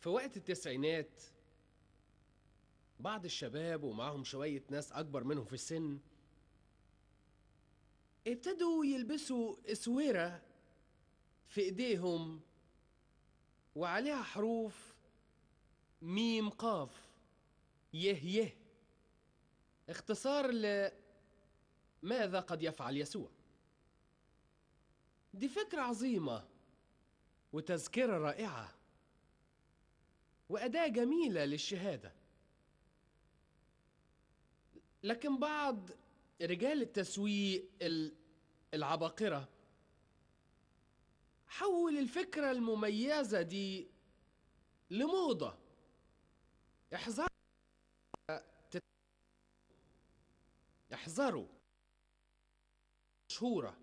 في وقت التسعينات بعض الشباب ومعهم شوية ناس أكبر منهم في السن ابتدوا يلبسوا اسويرة في ايديهم وعليها حروف ميم قاف يه يه اختصار ل ماذا قد يفعل يسوع دي فكرة عظيمة وتذكرة رائعة وأداة جميلة للشهادة لكن بعض رجال التسويق العباقرة حول الفكرة المميزة دي لموضة احذروا احذروا مشهورة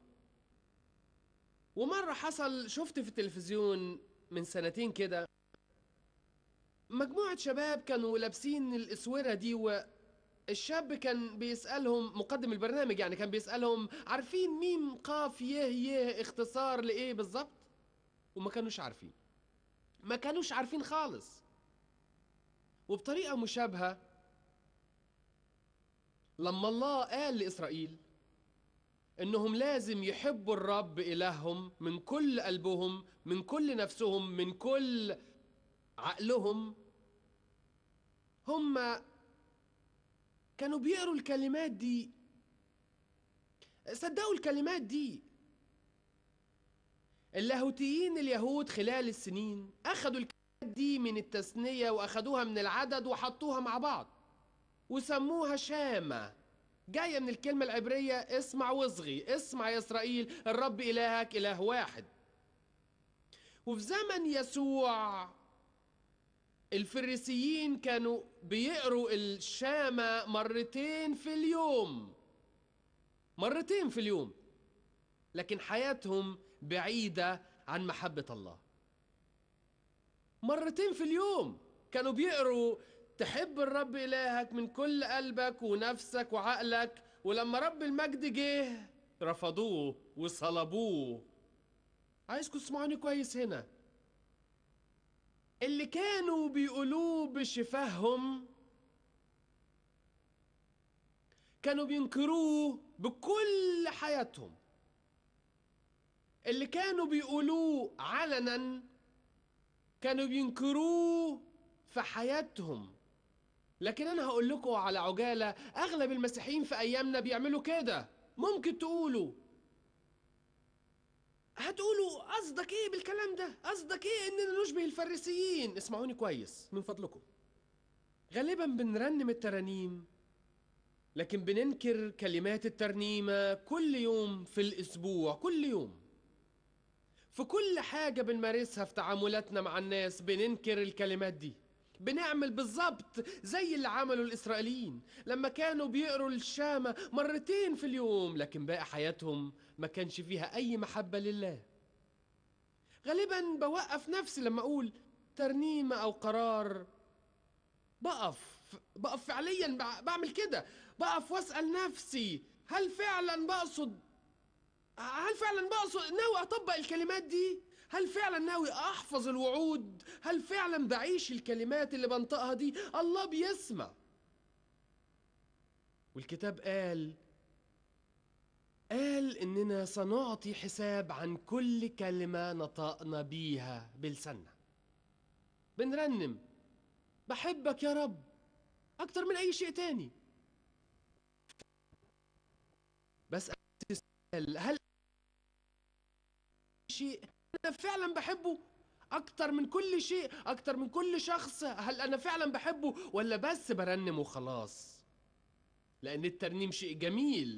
ومرة حصل شفت في التلفزيون من سنتين كده مجموعة شباب كانوا لابسين الاسورة دي و الشاب كان بيسألهم مقدم البرنامج يعني كان بيسألهم عارفين ميم قاف يه يه اختصار لإيه بالظبط؟ وما كانوش عارفين. ما كانوش عارفين خالص. وبطريقة مشابهة لما الله قال لإسرائيل إنهم لازم يحبوا الرب إلههم من كل قلبهم من كل نفسهم من كل عقلهم هم كانوا بيقروا الكلمات دي صدقوا الكلمات دي اللاهوتيين اليهود خلال السنين أخذوا الكلمات دي من التثنية وأخذوها من العدد وحطوها مع بعض وسموها شامة جاية من الكلمة العبرية اسمع واصغي اسمع يا إسرائيل الرب إلهك إله واحد وفي زمن يسوع الفريسيين كانوا بيقروا الشامة مرتين في اليوم مرتين في اليوم لكن حياتهم بعيدة عن محبة الله مرتين في اليوم كانوا بيقروا تحب الرب إلهك من كل قلبك ونفسك وعقلك ولما رب المجد جه رفضوه وصلبوه عايزكم تسمعوني كويس هنا اللي كانوا بيقولوه بشفاههم كانوا بينكروه بكل حياتهم اللي كانوا بيقولوه علنا كانوا بينكروه في حياتهم لكن انا هقول لكم على عجاله اغلب المسيحيين في ايامنا بيعملوا كده ممكن تقولوا هتقولوا قصدك ايه بالكلام ده قصدك ايه اننا نشبه الفريسيين اسمعوني كويس من فضلكم غالبا بنرنم الترانيم لكن بننكر كلمات الترنيمه كل يوم في الاسبوع كل يوم في كل حاجه بنمارسها في تعاملاتنا مع الناس بننكر الكلمات دي بنعمل بالظبط زي اللي عملوا الإسرائيليين لما كانوا بيقروا الشامة مرتين في اليوم لكن باقي حياتهم ما كانش فيها أي محبة لله غالبا بوقف نفسي لما أقول ترنيمة أو قرار بقف بقف فعليا بعمل كده بقف واسأل نفسي هل فعلا بقصد هل فعلا بقصد ناوي أطبق الكلمات دي؟ هل فعلا ناوي احفظ الوعود هل فعلا بعيش الكلمات اللي بنطقها دي الله بيسمع والكتاب قال قال اننا سنعطي حساب عن كل كلمه نطقنا بيها بلساننا بنرنم بحبك يا رب اكتر من اي شيء تاني بس هل شيء انا فعلا بحبه اكتر من كل شيء اكتر من كل شخص هل انا فعلا بحبه ولا بس برنم وخلاص لان الترنيم شيء جميل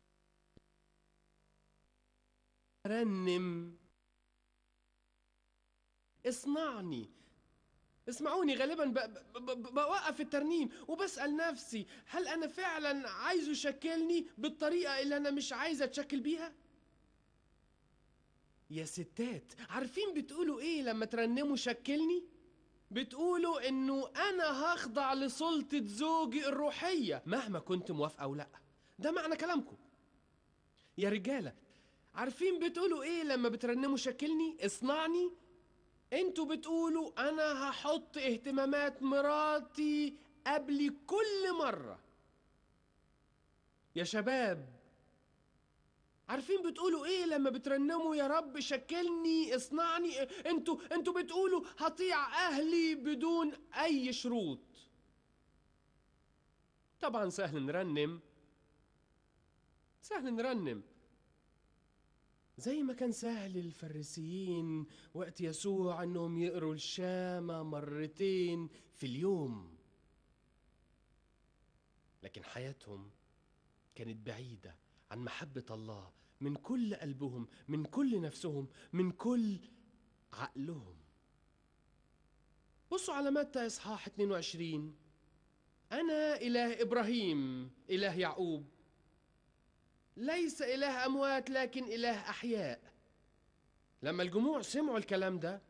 رنم اصنعني اسمعوني غالبا بوقف الترنيم وبسأل نفسي هل أنا فعلا عايزه يشكلني بالطريقة اللي أنا مش عايزة أتشكل بيها؟ يا ستات عارفين بتقولوا ايه لما ترنموا شكلني بتقولوا انه انا هخضع لسلطة زوجي الروحية مهما كنت موافقة او لا ده معنى كلامكم يا رجالة عارفين بتقولوا ايه لما بترنموا شكلني اصنعني انتوا بتقولوا انا هحط اهتمامات مراتي قبل كل مرة يا شباب عارفين بتقولوا ايه لما بترنموا يا رب شكلني اصنعني انتوا انتوا بتقولوا هطيع اهلي بدون اي شروط طبعا سهل نرنم سهل نرنم زي ما كان سهل الفريسيين وقت يسوع انهم يقروا الشامه مرتين في اليوم لكن حياتهم كانت بعيده عن محبه الله من كل قلبهم من كل نفسهم من كل عقلهم بصوا على متى إصحاح 22 أنا إله إبراهيم إله يعقوب ليس إله أموات لكن إله أحياء لما الجموع سمعوا الكلام ده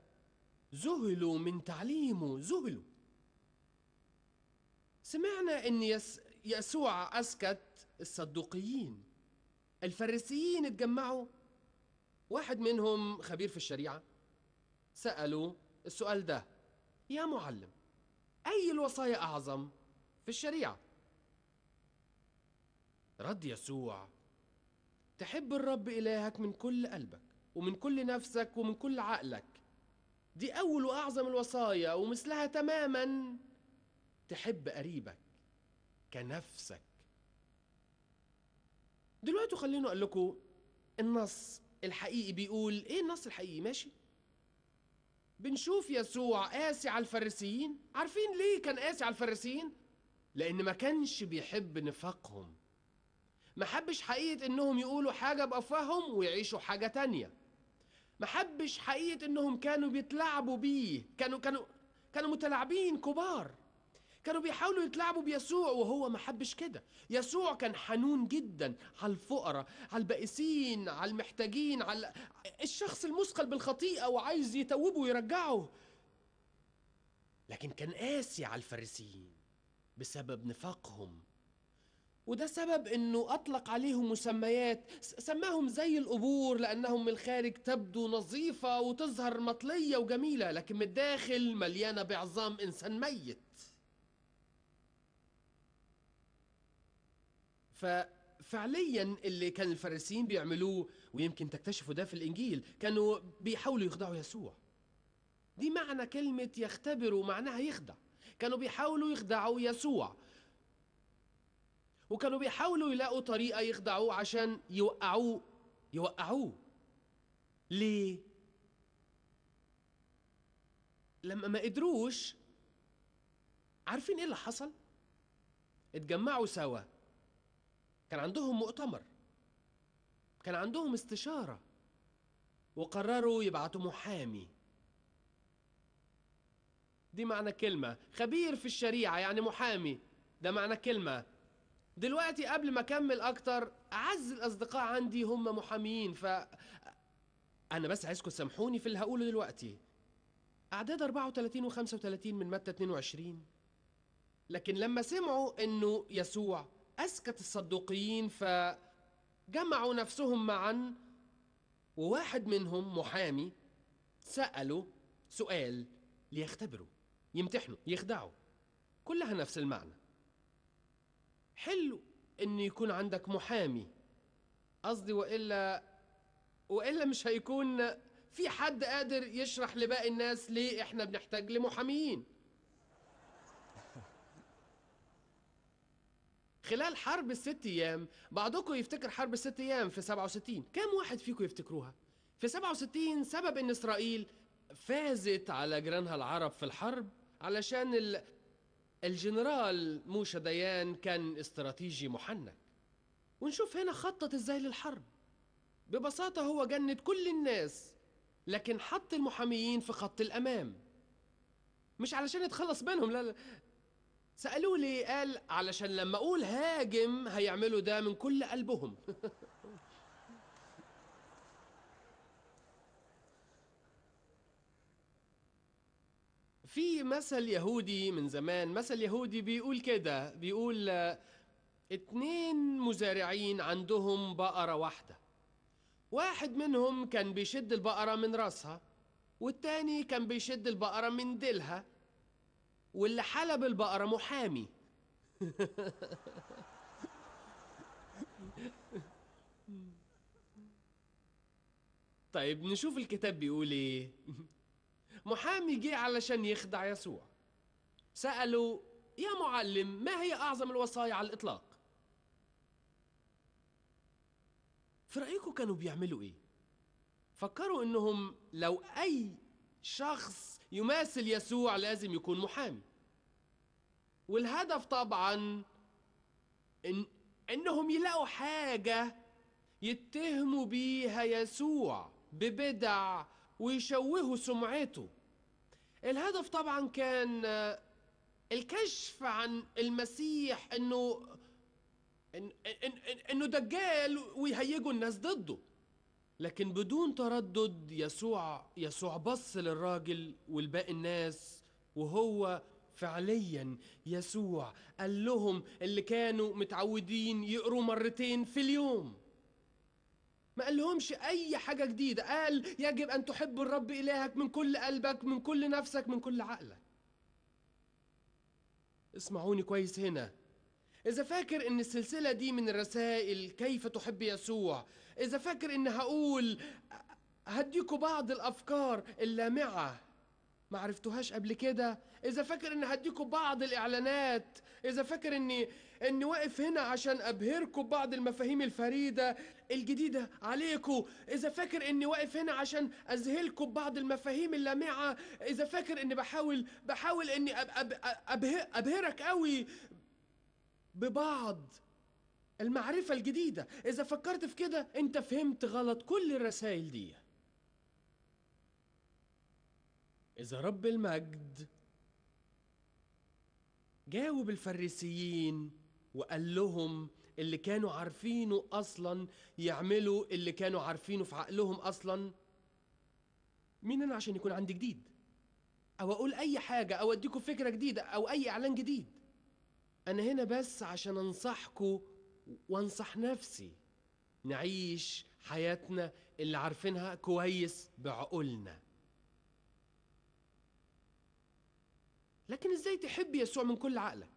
ذهلوا من تعليمه ذهلوا سمعنا ان يس... يسوع اسكت الصدوقيين الفريسيين اتجمعوا واحد منهم خبير في الشريعة سألوا السؤال ده يا معلم أي الوصايا أعظم في الشريعة رد يسوع تحب الرب إلهك من كل قلبك ومن كل نفسك ومن كل عقلك دي أول وأعظم الوصايا ومثلها تماما تحب قريبك كنفسك دلوقتي خلينا اقول لكم النص الحقيقي بيقول ايه النص الحقيقي ماشي بنشوف يسوع قاسي على الفريسيين عارفين ليه كان قاسي على الفريسيين لان ما كانش بيحب نفاقهم ما حبش حقيقة انهم يقولوا حاجة بأفواههم ويعيشوا حاجة تانية ما حبش حقيقة انهم كانوا بيتلاعبوا بيه كانوا كانوا كانوا متلاعبين كبار كانوا بيحاولوا يتلاعبوا بيسوع وهو ما حبش كده يسوع كان حنون جدا على الفقراء على البائسين على المحتاجين على الشخص المثقل بالخطيئة وعايز يتوبه ويرجعه لكن كان قاسي على الفارسيين بسبب نفاقهم وده سبب انه اطلق عليهم مسميات سماهم زي القبور لانهم من الخارج تبدو نظيفه وتظهر مطليه وجميله لكن من الداخل مليانه بعظام انسان ميت ففعليا اللي كان الفريسيين بيعملوه ويمكن تكتشفوا ده في الانجيل كانوا بيحاولوا يخدعوا يسوع دي معنى كلمة يختبر ومعناها يخدع كانوا بيحاولوا يخدعوا يسوع وكانوا بيحاولوا يلاقوا طريقة يخدعوه عشان يوقعوه يوقعوه ليه؟ لما ما قدروش عارفين ايه اللي حصل؟ اتجمعوا سوا كان عندهم مؤتمر كان عندهم استشارة وقرروا يبعتوا محامي دي معنى كلمة خبير في الشريعة يعني محامي ده معنى كلمة دلوقتي قبل ما أكمل أكتر أعز الأصدقاء عندي هم محاميين ف أنا بس عايزكم تسامحوني في اللي هقوله دلوقتي أعداد 34 و 35 من متى 22 لكن لما سمعوا إنه يسوع أسكت الصدوقيين فجمعوا نفسهم معا وواحد منهم محامي سأله سؤال ليختبروا يمتحنوا يخدعوا كلها نفس المعنى حلو ان يكون عندك محامي قصدي والا والا مش هيكون في حد قادر يشرح لباقي الناس ليه احنا بنحتاج لمحاميين خلال حرب الست ايام بعضكم يفتكر حرب الست ايام في 67 كم واحد فيكم يفتكروها في 67 سبب ان اسرائيل فازت على جيرانها العرب في الحرب علشان ال... الجنرال موشا ديان كان استراتيجي محنك ونشوف هنا خطط ازاي للحرب ببساطة هو جند كل الناس لكن حط المحاميين في خط الأمام مش علشان يتخلص منهم لا, لا سألوا لي قال علشان لما أقول هاجم هيعملوا ده من كل قلبهم في مثل يهودي من زمان مثل يهودي بيقول كده بيقول اتنين مزارعين عندهم بقرة واحدة واحد منهم كان بيشد البقرة من راسها والتاني كان بيشد البقرة من ديلها واللي حلب البقرة محامي طيب نشوف الكتاب بيقول ايه محامي جه علشان يخدع يسوع سأله يا معلم ما هي أعظم الوصايا على الإطلاق في رأيكم كانوا بيعملوا ايه فكروا انهم لو اي شخص يماثل يسوع لازم يكون محامي والهدف طبعا إن انهم يلاقوا حاجه يتهموا بيها يسوع ببدع ويشوهوا سمعته الهدف طبعا كان الكشف عن المسيح انه إن إن إن انه دجال ويهيجوا الناس ضده لكن بدون تردد يسوع يسوع بص للراجل والباقي الناس وهو فعليا يسوع قال لهم اللي كانوا متعودين يقروا مرتين في اليوم ما قال لهمش اي حاجه جديده قال يجب ان تحب الرب الهك من كل قلبك من كل نفسك من كل عقلك اسمعوني كويس هنا إذا فاكر إن السلسلة دي من الرسائل كيف تحب يسوع إذا فاكر إن هقول هديكوا بعض الأفكار اللامعة ما عرفتوهاش قبل كده إذا فاكر إن هديكوا بعض الإعلانات إذا فاكر إني إني واقف هنا عشان أبهركوا ببعض المفاهيم الفريدة الجديدة عليكوا إذا فاكر إني واقف هنا عشان أذهلكوا ببعض المفاهيم اللامعة إذا فاكر إني بحاول بحاول إني أب أب أبهرك قوي ببعض المعرفة الجديدة إذا فكرت في كده أنت فهمت غلط كل الرسائل دي إذا رب المجد جاوب الفريسيين وقال لهم اللي كانوا عارفينه أصلا يعملوا اللي كانوا عارفينه في عقلهم أصلا مين أنا عشان يكون عندي جديد أو أقول أي حاجة أو أديكم فكرة جديدة أو أي إعلان جديد أنا هنا بس عشان أنصحكوا وأنصح نفسي نعيش حياتنا اللي عارفينها كويس بعقولنا لكن ازاي تحب يسوع من كل عقلك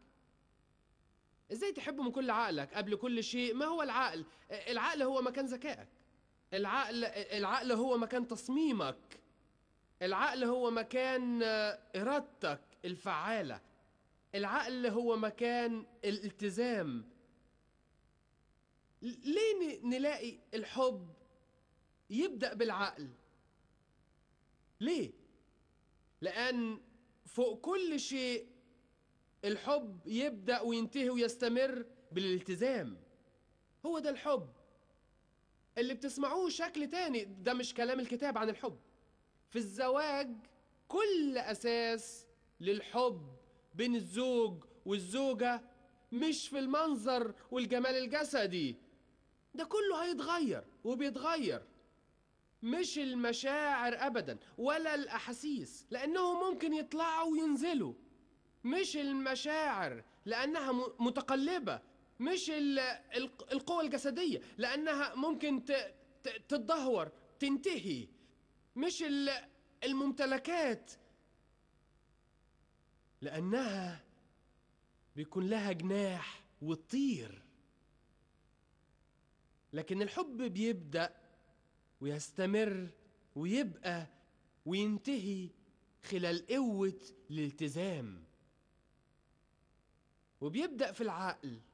ازاي تحبه من كل عقلك قبل كل شيء ما هو العقل العقل هو مكان ذكائك العقل العقل هو مكان تصميمك العقل هو مكان ارادتك الفعاله العقل هو مكان الالتزام ليه نلاقي الحب يبدأ بالعقل ليه لأن فوق كل شيء الحب يبدأ وينتهي ويستمر بالالتزام هو ده الحب اللي بتسمعوه شكل تاني ده مش كلام الكتاب عن الحب في الزواج كل أساس للحب بين الزوج والزوجة مش في المنظر والجمال الجسدي ده كله هيتغير وبيتغير مش المشاعر أبدا ولا الأحاسيس لأنهم ممكن يطلعوا وينزلوا مش المشاعر لأنها متقلبة مش القوة الجسدية لأنها ممكن تتدهور تنتهي مش الممتلكات لأنها بيكون لها جناح وتطير لكن الحب بيبدأ ويستمر ويبقى وينتهي خلال قوة الالتزام وبيبدأ في العقل